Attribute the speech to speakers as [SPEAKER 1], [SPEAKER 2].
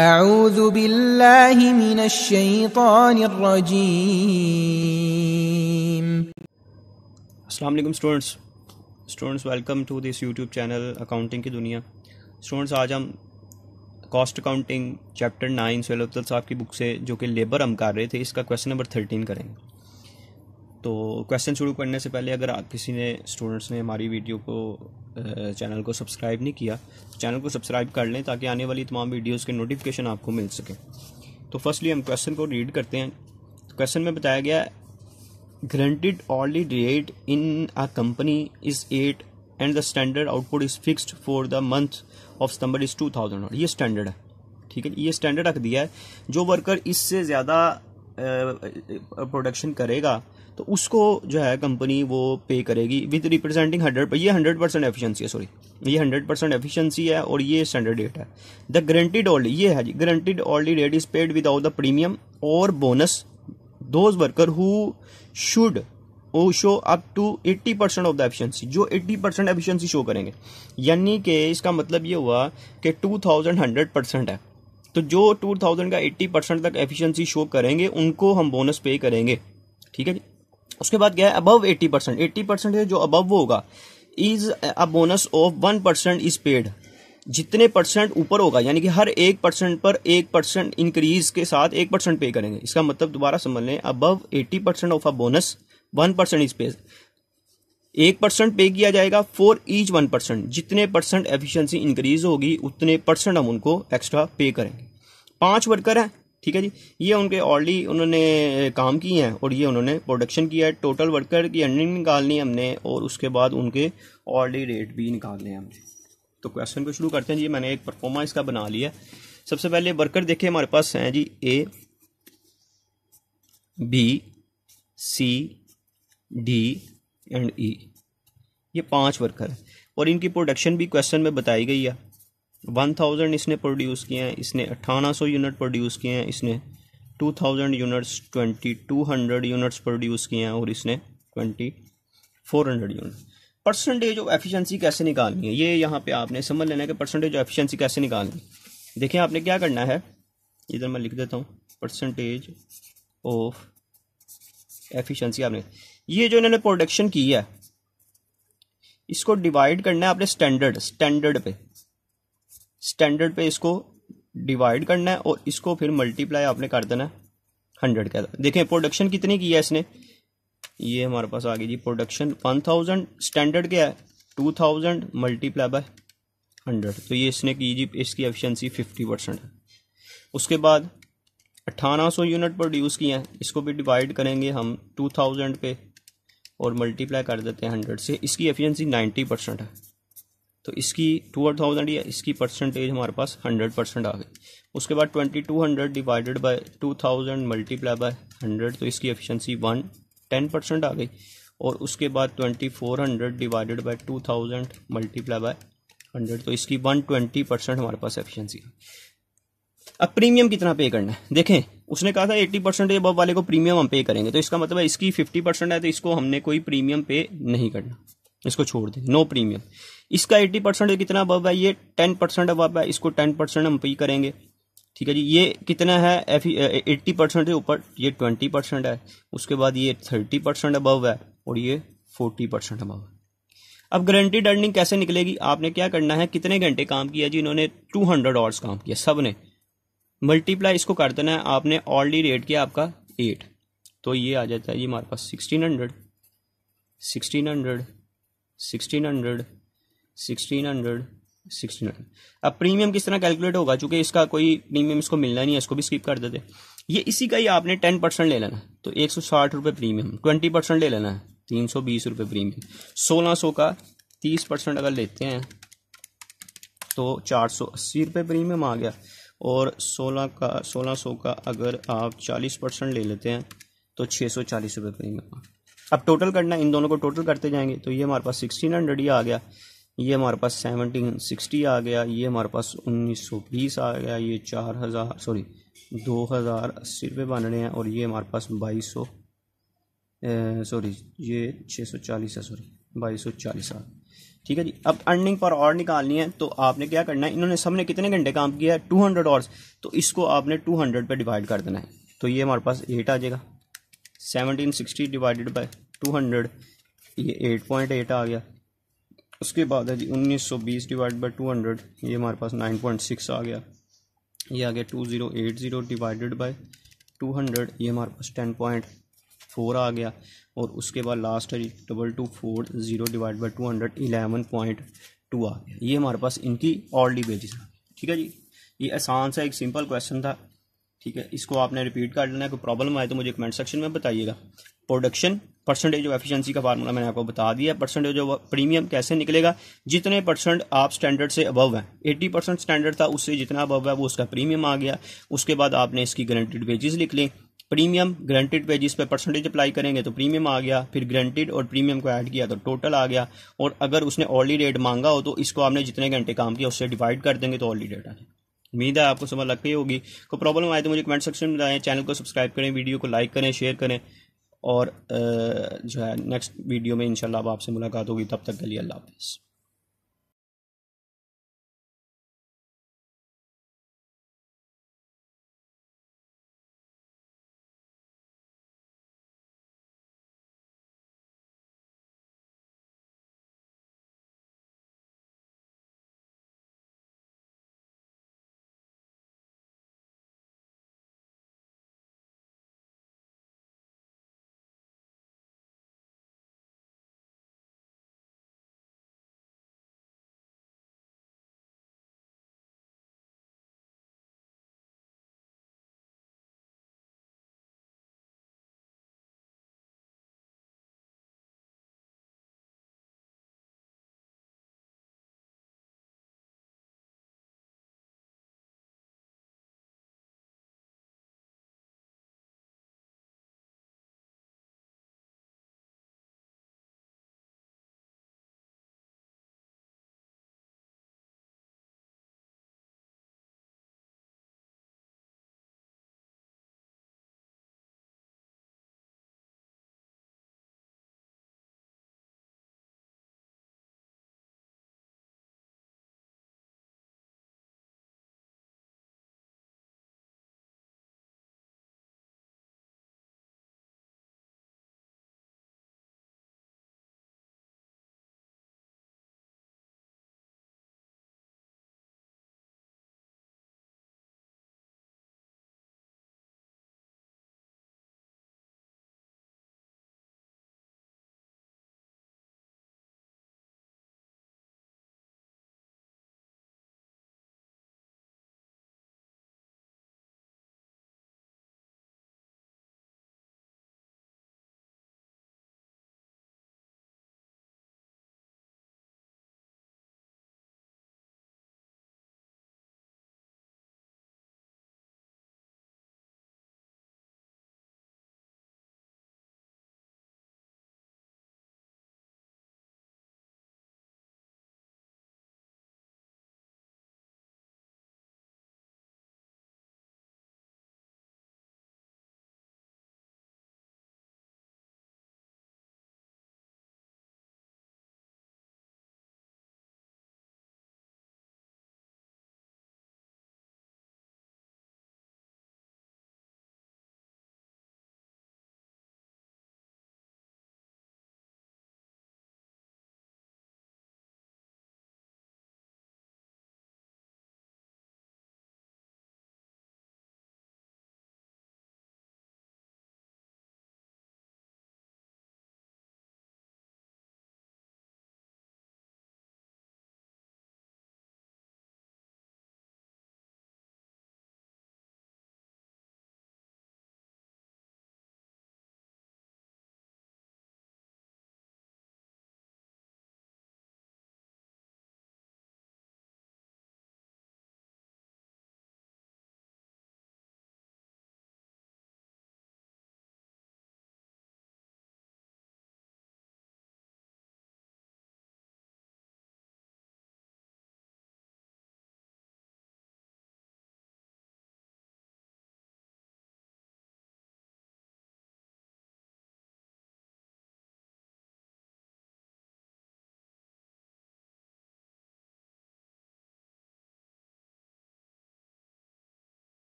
[SPEAKER 1] أعوذ بالله من الشيطان الرجيم السلام عليكم students students welcome to this YouTube channel accounting की दुनिया students आज हम कॉस्ट अकाउंटिंग चैप्टर नाइन सैलतल साहब की बुक से जो कि लेबर हम कर रहे थे इसका क्वेश्चन नंबर थर्टीन करेंगे तो क्वेश्चन शुरू करने से पहले अगर आप किसी ने स्टूडेंट्स ने हमारी वीडियो को चैनल को सब्सक्राइब नहीं किया तो चैनल को सब्सक्राइब कर लें ताकि आने वाली तमाम वीडियोज़ के नोटिफिकेशन आपको मिल सके तो फर्स्टली हम क्वेश्चन को रीड करते हैं क्वेश्चन तो में बताया गया guaranteed hourly rate in a company is eight and the standard output is fixed for the month of September is two thousand ये स्टैंडर्ड है ठीक है ये स्टैंडर्ड रख दिया है जो वर्कर इससे ज़्यादा प्रोडक्शन करेगा तो उसको जो है कंपनी वो पे करेगी विथ रिप्रेजेंटिंग हंड्रेड ये हंड्रेड परसेंट एफिशियंसी है सॉरी ये हंड्रेड परसेंट एफिशियंसी है और ये स्टैंडर्ड रेट है द गारंटीड ऑल्डी ये है जी guaranteed hourly rate is paid without the premium और bonus those worker who should uh show up to eighty percent of the efficiency जो एट्टी परसेंट एफिशियंसी शो करेंगे यानी कि इसका मतलब ये हुआ कि टू थाउजेंड हंड्रेड परसेंट है तो जो टू थाउजेंड का एट्टी परसेंट तक एफिशियंसी शो करेंगे उनको हम बोनस पे करेंगे ठीक है जी उसके बाद क्या है above eighty percent eighty percent जो अबव वो होगा is a bonus of one percent is paid जितने परसेंट ऊपर होगा यानी कि हर एक परसेंट पर एक परसेंट इंक्रीज के साथ एक परसेंट पे करेंगे इसका मतलब दोबारा समझ लें above eighty percent of a bonus one percent is paid एक परसेंट पे किया जाएगा फॉर ईच वन परसेंट जितने परसेंट एफिशिएंसी इंक्रीज होगी उतने परसेंट हम उनको एक्स्ट्रा पे करेंगे पांच वर्कर हैं ठीक है जी ये उनके ऑलरेडी उन्होंने काम किए हैं और ये उन्होंने प्रोडक्शन किया है टोटल वर्कर की अर्निंग निकालनी है हमने और उसके बाद उनके ऑलरेडी रेट भी निकालने हैं हमने तो क्वेश्चन को शुरू करते हैं जी मैंने एक परफॉर्मा इसका बना लिया सबसे पहले वर्कर देखे हमारे पास हैं जी A B C D and E ये पांच वर्कर और इनकी प्रोडक्शन भी क्वेश्चन में बताई गई है वन थाउजेंड इसने प्रोड्यूस किए हैं इसने अट्ठारह सौ यूनिट प्रोड्यूस किए हैं इसने two thousand units twenty two hundred units produce किए हैं और इसने twenty four hundred unit percentage of efficiency कैसे निकालनी है ये यहाँ पे आपने समझ लेना है कि परसेंटेज ऑफ एफिशिएंसी कैसे निकालनी है देखिए आपने क्या करना है इधर मैं लिख देता हूँ परसेंटेज ऑफ एफिशिएंसी आपने ये जो इन्होंने प्रोडक्शन की है इसको डिवाइड करना है आपने स्टैंडर्ड स्टैंडर्ड पे स्टैंडर्ड पे इसको डिवाइड करना है और इसको फिर मल्टीप्लाई आपने कर देना है हंड्रेड का देखें प्रोडक्शन कितनी की है इसने ये हमारे पास आ गई जी प्रोडक्शन वन थाउजेंड स्टैंडर्ड क्या है two thousand multiply by hundred तो ये इसने की जी इसकी एफिशिएंसी फिफ्टी परसेंट है उसके बाद अट्ठारह सौ यूनिट प्रोड्यूस किए हैं इसको भी डिवाइड करेंगे हम टू थाउजेंड पे और मल्टीप्लाई कर देते हैं हंड्रेड से इसकी एफिशिएंसी नाइन्टी परसेंट है तो इसकी टू थाउजेंड या इसकी परसेंटेज हमारे पास हंड्रेड परसेंट आ गई उसके बाद twenty two hundred divided by two thousand multiply by hundred तो इसकी एफिशिएंसी वन टेन परसेंट आ गई और उसके बाद twenty four hundred divided by two thousand multiply by hundred तो इसकी वन ट्वेंटी परसेंट हमारे पास एफिशियंसी अब प्रीमियम कितना पे करना है देखें उसने कहा था एट्टी परसेंट वाले को प्रीमियम हम पे करेंगे तो इसका मतलब है इसकी फिफ्टी परसेंट है तो इसको हमने कोई प्रीमियम पे नहीं करना इसको छोड़ दें नो प्रीमियम इसका एट्टी परसेंट कितना अबव है ये टेन परसेंट अबव है इसको टेन परसेंट हम पे करेंगे ठीक है जी ये कितना है एफ एट्टी परसेंट से ऊपर ये ट्वेंटी परसेंट है उसके बाद ये थर्टी परसेंट अबव है और ये फोर्टी परसेंट अबव है अब गारंटीड अर्निंग कैसे निकलेगी आपने क्या करना है कितने घंटे काम किया जी इन्होंने टू हंड्रेड आवर्स काम किया सब ने मल्टीप्लाई इसको कर देना है आपने ऑलरेडी रेट किया आपका एट तो ये आ जाता है जी हमारे पास sixteen hundred sixteen hundred sixteen hundred sixteen hundred sixteen hundred अब प्रीमियम किस तरह कैलकुलेट होगा चूंकि इसका कोई प्रीमियम इसको मिलना नहीं है इसको भी स्किप कर देते ये इसी का ही आपने टेन परसेंट ले लेना तो एक सौ साठ रुपये प्रीमियम ट्वेंटी परसेंट ले लेना है तीन सौ बीस रुपये प्रीमियम सोलह सौ का तीस परसेंट अगर लेते हैं तो चार सौ अस्सी रुपये प्रीमियम आ गया और सोलह का सोलह सौ का अगर आप चालीस परसेंट ले लेते हैं तो छः सौ चालीस रुपये प्रीमियम आ गया अब टोटल करना इन दोनों को टोटल करते जाएंगे तो ये हमारे पास सिक्सटीन हंड्रेड ही आ गया ये हमारे पास सेवनटीन सिक्सटी आ गया ये हमारे पास उन्नीस सौ बीस आ गया ये चार हज़ार सॉरी दो हज़ार अस्सी रुपये रहे हैं और ये हमारे पास बाईस सौ सॉरी ये छः सौ चालीस है सॉरी बाईस सौ चालीस आ ठीक है जी अब अर्निंग पर आवर निकालनी है तो आपने क्या करना है इन्होंने सबने कितने घंटे काम किया है टू हंड्रेड आवर्स तो इसको आपने टू हंड्रेड पर डिवाइड कर देना है तो ये हमारे पास एट आ जाएगा seventeen sixty divided by two hundred ये एट पॉइंट एट आ गया उसके बाद है जी उन्नीस सौ बीस डिवाइड बाई टू हंड्रेड ये हमारे पास नाइन पॉइंट सिक्स आ गया ये आ गया two zero eight zero divided by two hundred ये हमारे पास टेन पॉइंट फोर आ गया और उसके बाद लास्ट है जी double two four zero divide by two hundred eleven point two आ गया ये हमारे पास इनकी ऑर्डली बेजिस ठीक है जी ये आसान सा एक सिंपल क्वेश्चन था ठीक है इसको आपने रिपीट कर लेना है कोई प्रॉब्लम आए तो मुझे कमेंट सेक्शन में बताइएगा प्रोडक्शन परसेंटेज ऑफ एफिशिएंसी का फार्मूला मैंने आपको बता दिया परसेंटेज ऑफ प्रीमियम कैसे निकलेगा जितने परसेंट आप स्टैंडर्ड से अबव हैं 80 परसेंट स्टैंडर्ड था उससे जितना अबव है वो उसका प्रीमियम आ गया उसके बाद आपने इसकी ग्रंटेड वेजेस लिख ली प्रीमियम ग्रंटेड वेजिस पे परसेंटेज अप्लाई करेंगे तो प्रीमियम आ गया फिर ग्रंटेड और प्रीमियम को ऐड किया तो टोटल आ गया और अगर उसने ऑर्ली रेट मांगा हो तो इसको आपने जितने घंटे काम किया उससे डिवाइड कर देंगे तो ऑर्ली रेट आ जाए उम्मीद है आपको समझ लग गई होगी कोई प्रॉब्लम आए तो मुझे कमेंट सेक्शन में बताएं चैनल को सब्सक्राइब करें वीडियो को लाइक करें शेयर करें और जो है नेक्स्ट वीडियो में इंशाल्लाह आपसे मुलाकात होगी तब तक के लिए अल्लाह हाफिज़